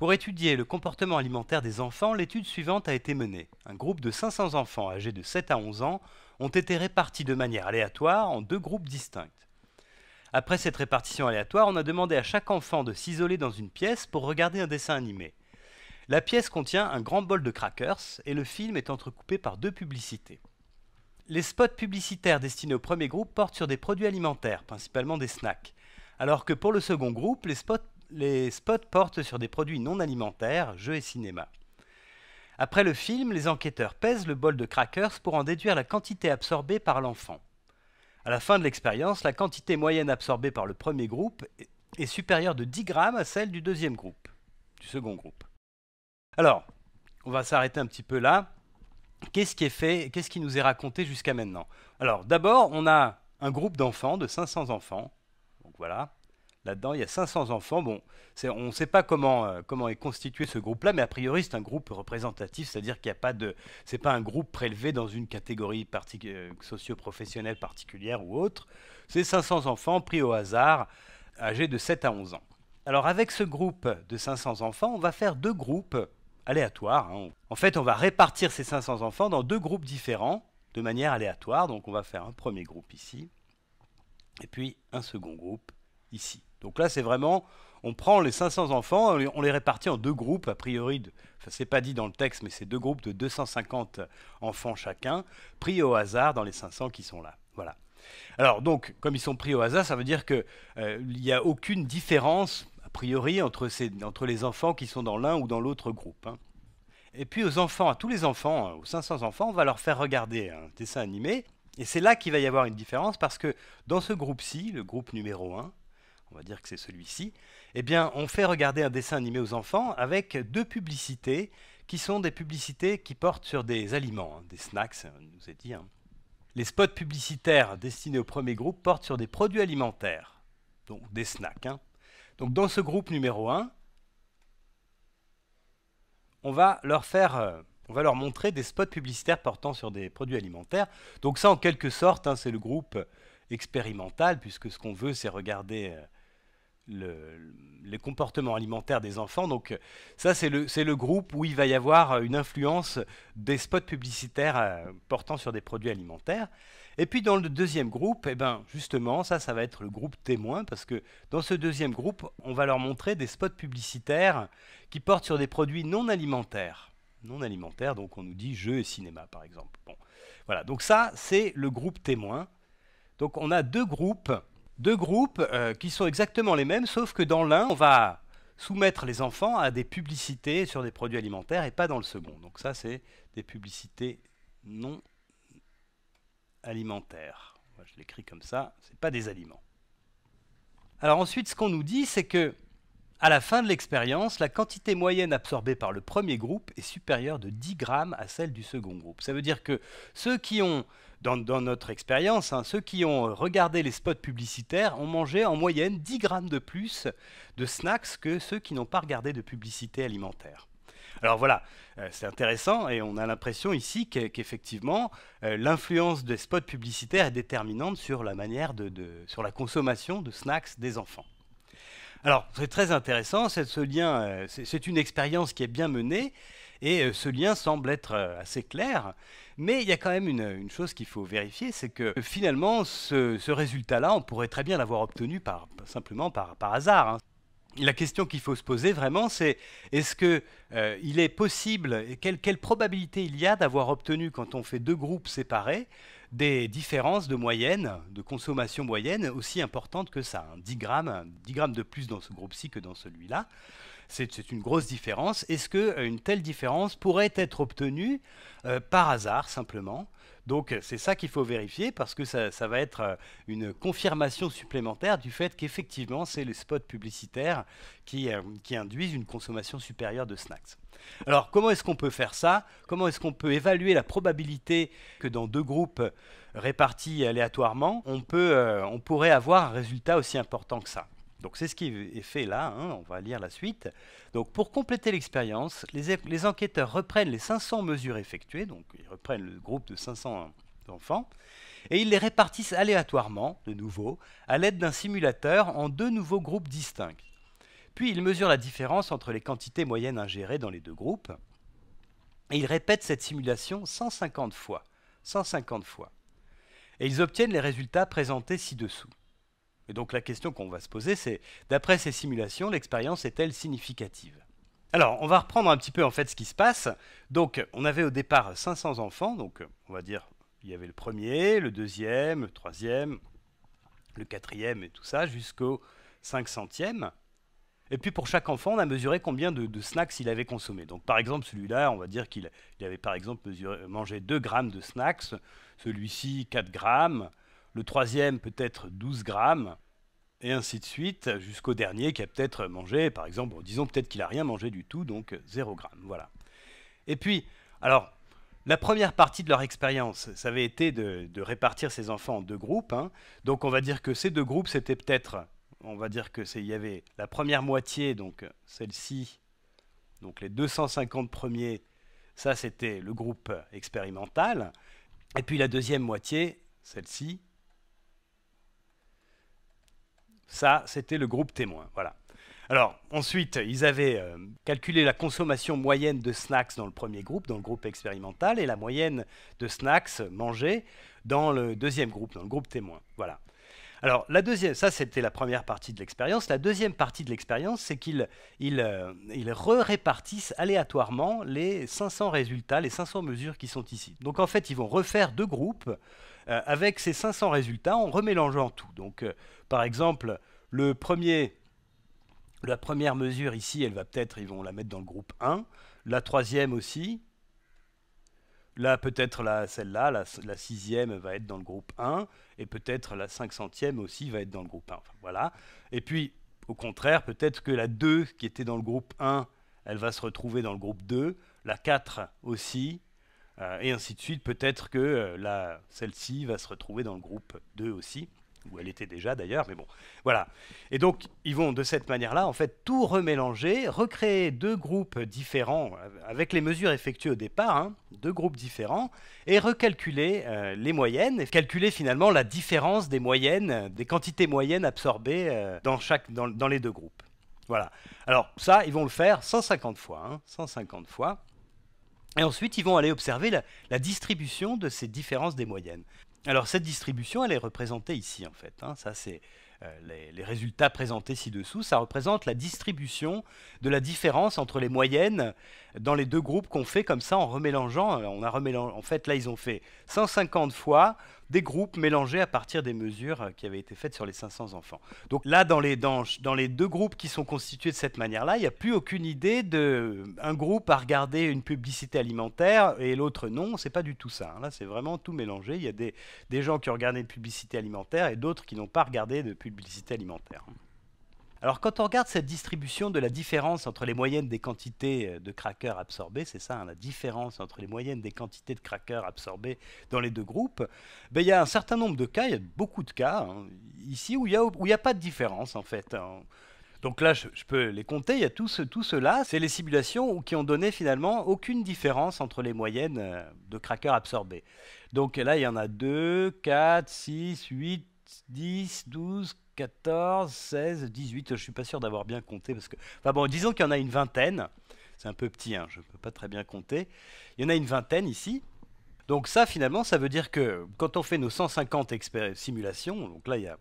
Pour étudier le comportement alimentaire des enfants, l'étude suivante a été menée. Un groupe de 500 enfants âgés de 7 à 11 ans ont été répartis de manière aléatoire en deux groupes distincts. Après cette répartition aléatoire, on a demandé à chaque enfant de s'isoler dans une pièce pour regarder un dessin animé. La pièce contient un grand bol de crackers et le film est entrecoupé par deux publicités. Les spots publicitaires destinés au premier groupe portent sur des produits alimentaires, principalement des snacks, alors que pour le second groupe, les spots les spots portent sur des produits non alimentaires, jeux et cinéma. Après le film, les enquêteurs pèsent le bol de crackers pour en déduire la quantité absorbée par l'enfant. À la fin de l'expérience, la quantité moyenne absorbée par le premier groupe est supérieure de 10 grammes à celle du deuxième groupe, du second groupe. Alors, on va s'arrêter un petit peu là. Qu'est-ce qui est fait Qu'est-ce qui nous est raconté jusqu'à maintenant Alors, d'abord, on a un groupe d'enfants, de 500 enfants. Donc voilà, il y a 500 enfants. Bon, on ne sait pas comment, euh, comment est constitué ce groupe-là, mais a priori, c'est un groupe représentatif, c'est-à-dire qu'il n'y a pas de. C'est pas un groupe prélevé dans une catégorie euh, socio-professionnelle particulière ou autre. C'est 500 enfants pris au hasard, âgés de 7 à 11 ans. Alors, avec ce groupe de 500 enfants, on va faire deux groupes aléatoires. Hein. En fait, on va répartir ces 500 enfants dans deux groupes différents de manière aléatoire. Donc, on va faire un premier groupe ici, et puis un second groupe ici. Donc là, c'est vraiment, on prend les 500 enfants, on les répartit en deux groupes, a priori, de, n'est c'est pas dit dans le texte, mais c'est deux groupes de 250 enfants chacun, pris au hasard dans les 500 qui sont là. Voilà. Alors donc, comme ils sont pris au hasard, ça veut dire qu'il euh, n'y a aucune différence, a priori, entre, les enfants qui sont dans l'un ou dans l'autre groupe. Hein. Et puis aux enfants, à tous les enfants, aux 500 enfants, on va leur faire regarder un dessin animé. Et c'est là qu'il va y avoir une différence parce que dans ce groupe-ci, le groupe numéro 1, on va dire que c'est celui-ci, eh bien, on fait regarder un dessin animé aux enfants avec deux publicités qui sont des publicités qui portent sur des aliments, hein, des snacks, on hein, nous a dit. Hein. Les spots publicitaires destinés au premier groupe portent sur des produits alimentaires, donc des snacks. Donc dans ce groupe numéro 1, on va leur faire euh, on va leur montrer des spots publicitaires portant sur des produits alimentaires. Donc ça, en quelque sorte, c'est le groupe expérimental, puisque ce qu'on veut, c'est regarder euh, le, les comportements alimentaires des enfants. Donc ça, c'est le, le, groupe où il va y avoir euh, une influence des spots publicitaires euh, portant sur des produits alimentaires. Et puis dans le deuxième groupe, et eh ben, justement, ça, ça va être le groupe témoin, parce que dans ce deuxième groupe, on va leur montrer des spots publicitaires qui portent sur des produits non alimentaires. Non alimentaires, donc on nous dit jeux et cinéma, par exemple. Bon. Voilà, donc ça, c'est le groupe témoin. Donc on a deux groupes deux groupes euh, qui sont exactement les mêmes, sauf que dans l'un, on va soumettre les enfants à des publicités sur des produits alimentaires et pas dans le second. Donc ça, c'est des publicités non alimentaires. Je l'écris comme ça, ce n'est pas des aliments. Alors ensuite, ce qu'on nous dit, c'est que à la fin de l'expérience, la quantité moyenne absorbée par le premier groupe est supérieure de 10 grammes à celle du second groupe. Ça veut dire que ceux qui ont dans, notre expérience, hein, ceux qui ont regardé les spots publicitaires ont mangé en moyenne 10 grammes de plus de snacks que ceux qui n'ont pas regardé de publicité alimentaire. Alors voilà, euh, c'est intéressant et on a l'impression ici qu'effectivement euh, l'influence des spots publicitaires est déterminante sur la manière de, sur la consommation de snacks des enfants. Alors c'est très intéressant, ce lien, euh, c'est une expérience qui est bien menée et euh, ce lien semble être euh, assez clair. Mais il y a quand même une, chose qu'il faut vérifier, c'est que euh, finalement, ce, résultat-là, on pourrait très bien l'avoir obtenu par, simplement par, hasard. Hein. la question qu'il faut se poser vraiment, c'est est-ce que il est possible, quelle, quelle probabilité il y a d'avoir obtenu quand on fait deux groupes séparés des différences de moyenne, de consommation moyenne aussi importantes que ça. 10, hein. grammes, 10 grammes de plus dans ce groupe-ci que dans celui-là. C'est une grosse différence. Est-ce qu'une euh, telle différence pourrait être obtenue euh, par hasard simplement donc euh, c'est ça qu'il faut vérifier parce que ça, va être euh, une confirmation supplémentaire du fait qu'effectivement c'est les spots publicitaires euh, qui, induisent une consommation supérieure de snacks. Alors comment est-ce qu'on peut faire ça Comment est-ce qu'on peut évaluer la probabilité que dans deux groupes répartis aléatoirement, on pourrait avoir un résultat aussi important que ça c'est ce qui est fait là, hein, on va lire la suite. Donc pour compléter l'expérience, les, les, enquêteurs reprennent les 500 mesures effectuées, donc ils reprennent le groupe de 500 enfants, et ils les répartissent aléatoirement, de nouveau, à l'aide d'un simulateur en deux nouveaux groupes distincts. Puis ils mesurent la différence entre les quantités moyennes ingérées dans les deux groupes, et ils répètent cette simulation 150 fois. 150 fois. Et ils obtiennent les résultats présentés ci-dessous. Et donc la question qu'on va se poser, c'est, d'après ces simulations, l'expérience est-elle significative alors, on va reprendre un petit peu en fait ce qui se passe. Donc, on avait au départ 500 enfants, donc on va dire il y avait le premier, le deuxième, le troisième, le quatrième et tout ça, jusqu'au 500e. Et puis pour chaque enfant, on a mesuré combien de, snacks il avait consommé. Donc par exemple, celui-là, on va dire qu'il avait par exemple mangé 2 grammes de snacks, celui-ci 4 grammes, le troisième peut-être 12 grammes, et ainsi de suite, jusqu'au dernier qui a peut-être mangé, par exemple, disons peut-être qu'il n'a rien mangé du tout, donc 0 grammes, voilà. Et puis, alors, la première partie de leur expérience, ça avait été de, répartir ces enfants en deux groupes, hein. donc on va dire que ces deux groupes, c'était peut-être, on va dire que c'est, il y avait la première moitié, donc celle-ci, donc les 250 premiers, ça c'était le groupe expérimental, et puis la deuxième moitié, celle-ci, Ça, c'était le groupe témoin. Voilà. Alors, ensuite, ils avaient euh, calculé la consommation moyenne de snacks dans le premier groupe, dans le groupe expérimental, et la moyenne de snacks mangés dans le deuxième groupe, dans le groupe témoin. Voilà. Alors, la deuxième, ça c'était la première partie de l'expérience. La deuxième partie de l'expérience, c'est qu'ils ils, euh, répartissent aléatoirement les 500 résultats, les 500 mesures qui sont ici. Donc en fait, ils vont refaire deux groupes euh, avec ces 500 résultats en remélangeant tout. Donc, euh, par exemple, le premier, la première mesure ici, elle va peut-être, ils vont la mettre dans le groupe 1. La troisième aussi. Là, peut-être celle-là, la, sixième va être dans le groupe 1. Et peut-être la 500e aussi va être dans le groupe 1. voilà. Et puis, au contraire, peut-être que la 2 qui était dans le groupe 1, elle va se retrouver dans le groupe 2. La 4 aussi, euh, et ainsi de suite. Peut-être que euh, là, celle-ci va se retrouver dans le groupe 2 aussi où elle était déjà d'ailleurs, mais bon, voilà. Et donc, ils vont de cette manière-là, en fait, tout remélanger, recréer deux groupes différents, euh, avec les mesures effectuées au départ, hein, deux groupes différents, et recalculer les moyennes, calculer finalement la différence des moyennes, des quantités moyennes absorbées dans, chaque, dans, les deux groupes. Voilà. Alors, ça, ils vont le faire 150 fois, 150 hein, fois. Et ensuite, ils vont aller observer la, distribution de ces différences des moyennes. Alors cette distribution, elle est représentée ici en fait. Hein. ça c'est euh, les, résultats présentés ci-dessous. Ça représente la distribution de la différence entre les moyennes dans les deux groupes qu'on fait comme ça en remélangeant. Euh, on a En fait, là ils ont fait 150 fois des groupes mélangés à partir des mesures euh, qui avaient été faites sur les 500 enfants. Donc là, dans les, deux groupes qui sont constitués de cette manière-là, il n'y a plus aucune idée d'un euh, groupe à regarder une publicité alimentaire et l'autre non. C'est pas du tout ça. Hein. Là, c'est vraiment tout mélangé. Il y a des, des gens qui ont regardé une publicité alimentaire et d'autres qui n'ont pas regardé de publicité alimentaire. Alors quand on regarde cette distribution de la différence entre les moyennes des quantités euh, de crackers absorbés, c'est ça, hein, la différence entre les moyennes des quantités de crackers absorbés dans les deux groupes, ben, il y a un certain nombre de cas, il y a beaucoup de cas hein, ici où il n'y a, a pas de différence en fait. Hein. Donc là, je, peux les compter, il y a tout, cela, c'est les simulations qui ont donné finalement aucune différence entre les moyennes euh, de crackers absorbés. Donc là, il y en a 2, 4, 6, 8, 10, 12, 14, 16, 18, je ne suis pas sûr d'avoir bien compté parce que, enfin bon, disons qu'il y en a une vingtaine. C'est un peu petit, hein, je ne peux pas très bien compter. Il y en a une vingtaine ici. Donc ça, finalement, ça veut dire que quand on fait nos 150 simulations, donc là, il y a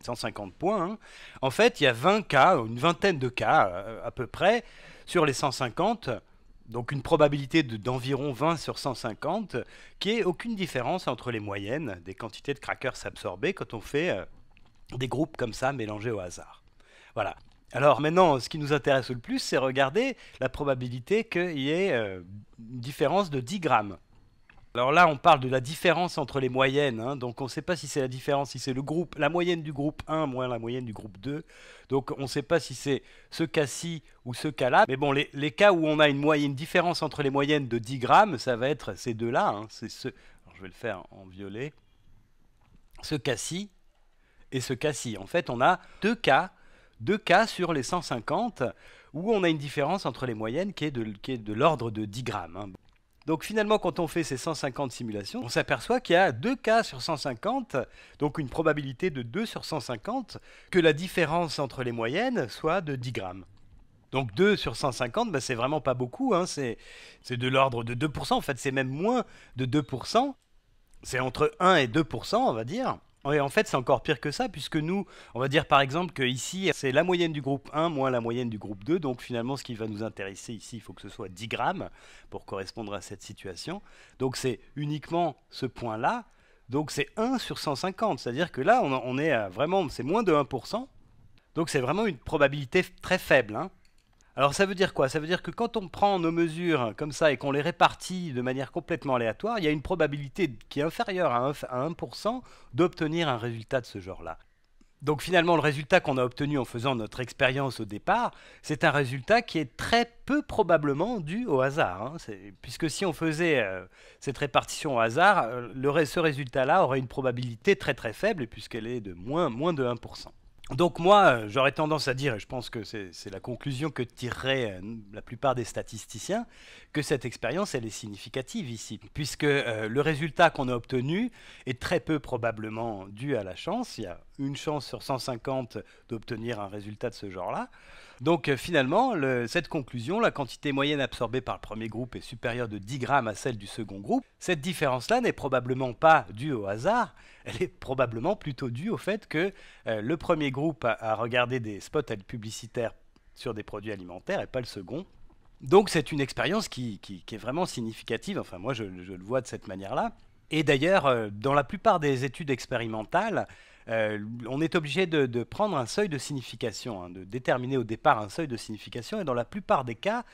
150 points, hein, en fait, il y a 20 cas, une vingtaine de cas euh, à peu près, sur les 150, donc une probabilité d'environ 20 sur 150, qui est aucune différence entre les moyennes des quantités de crackers s'absorber quand on fait... Euh, des groupes comme ça mélangés au hasard. Voilà. Alors maintenant, ce qui nous intéresse le plus, c'est regarder la probabilité qu'il y ait euh, une différence de 10 grammes. Alors là, on parle de la différence entre les moyennes, hein. donc on ne sait pas si c'est la différence, si c'est le groupe, la moyenne du groupe 1 moins la moyenne du groupe 2. Donc on ne sait pas si c'est ce cas-ci ou ce cas-là. Mais bon, les, cas où on a une, moyenne, différence entre les moyennes de 10 grammes, ça va être ces deux-là. Hein. c'est ce... je vais le faire en violet. Ce cas-ci et ce cas-ci. En fait, on a deux cas, deux cas sur les 150 où on a une différence entre les moyennes qui est de, l'ordre de 10 grammes. Hein. Donc finalement, quand on fait ces 150 simulations, on s'aperçoit qu'il y a deux cas sur 150, donc une probabilité de 2 sur 150, que la différence entre les moyennes soit de 10 grammes. Donc 2 sur 150, ben c'est vraiment pas beaucoup, hein. c'est de l'ordre de 2%, en fait c'est même moins de 2%, c'est entre 1 et 2%, on va dire en fait, c'est encore pire que ça, puisque nous, on va dire par exemple que ici, c'est la moyenne du groupe 1 moins la moyenne du groupe 2. Donc finalement, ce qui va nous intéresser ici, il faut que ce soit 10 grammes pour correspondre à cette situation. Donc c'est uniquement ce point-là. Donc c'est 1 sur 150. C'est-à-dire que là, on, est vraiment, c'est moins de 1%. Donc c'est vraiment une probabilité très faible. Hein. Alors ça veut dire quoi Ça veut dire que quand on prend nos mesures comme ça et qu'on les répartit de manière complètement aléatoire, il y a une probabilité qui est inférieure à 1% d'obtenir un résultat de ce genre-là. Donc finalement, le résultat qu'on a obtenu en faisant notre expérience au départ, c'est un résultat qui est très peu probablement dû au hasard. Hein. Puisque si on faisait euh, cette répartition au hasard, euh, ce résultat-là aurait une probabilité très très faible puisqu'elle est de moins, moins de 1%. Donc moi, euh, j'aurais tendance à dire, et je pense que c'est la conclusion que tireraient euh, la plupart des statisticiens, que cette expérience, elle est significative ici, puisque euh, le résultat qu'on a obtenu est très peu probablement dû à la chance. Il y a une chance sur 150 d'obtenir un résultat de ce genre-là. Donc finalement, cette conclusion, la quantité moyenne absorbée par le premier groupe est supérieure de 10 grammes à celle du second groupe. Cette différence-là n'est probablement pas due au hasard, elle est probablement plutôt due au fait que euh, le premier groupe a, regardé des spots publicitaires sur des produits alimentaires et pas le second. Donc c'est une expérience qui, qui, est vraiment significative, enfin moi je, je le vois de cette manière-là. Et d'ailleurs, euh, dans la plupart des études expérimentales, euh, on est obligé de, de, prendre un seuil de signification, hein, de déterminer au départ un seuil de signification, et dans la plupart des cas,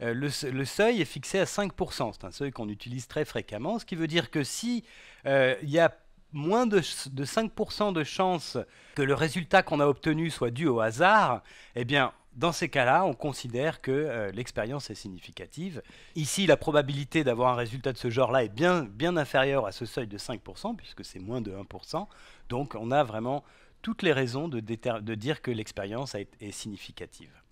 le, seuil est fixé à 5%, c'est un seuil qu'on utilise très fréquemment, ce qui veut dire que si il y a moins de, 5% de chance que le résultat qu'on a obtenu soit dû au hasard, eh bien, dans ces cas-là, on considère que euh, l'expérience est significative. Ici, la probabilité d'avoir un résultat de ce genre-là est bien, inférieure à ce seuil de 5%, puisque c'est moins de 1%. Donc, on a vraiment toutes les raisons de, dire que l'expérience est significative.